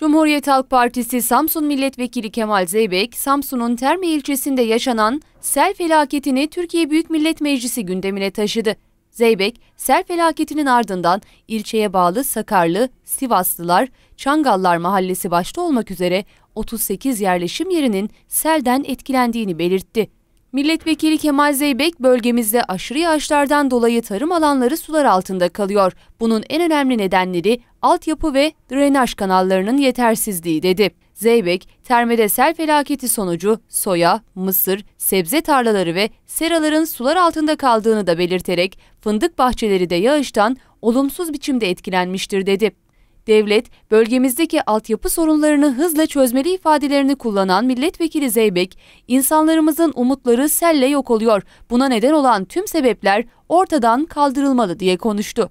Cumhuriyet Halk Partisi Samsun Milletvekili Kemal Zeybek, Samsun'un Terme ilçesinde yaşanan sel felaketini Türkiye Büyük Millet Meclisi gündemine taşıdı. Zeybek, sel felaketinin ardından ilçeye bağlı Sakarlı, Sivaslılar, Çangallar Mahallesi başta olmak üzere 38 yerleşim yerinin selden etkilendiğini belirtti. Milletvekili Kemal Zeybek bölgemizde aşırı yağışlardan dolayı tarım alanları sular altında kalıyor. Bunun en önemli nedenleri altyapı ve drenaj kanallarının yetersizliği dedi. Zeybek, termede sel felaketi sonucu soya, mısır, sebze tarlaları ve seraların sular altında kaldığını da belirterek fındık bahçeleri de yağıştan olumsuz biçimde etkilenmiştir dedi. Devlet, bölgemizdeki altyapı sorunlarını hızla çözmeli ifadelerini kullanan milletvekili Zeybek, insanlarımızın umutları selle yok oluyor. Buna neden olan tüm sebepler ortadan kaldırılmalı diye konuştu.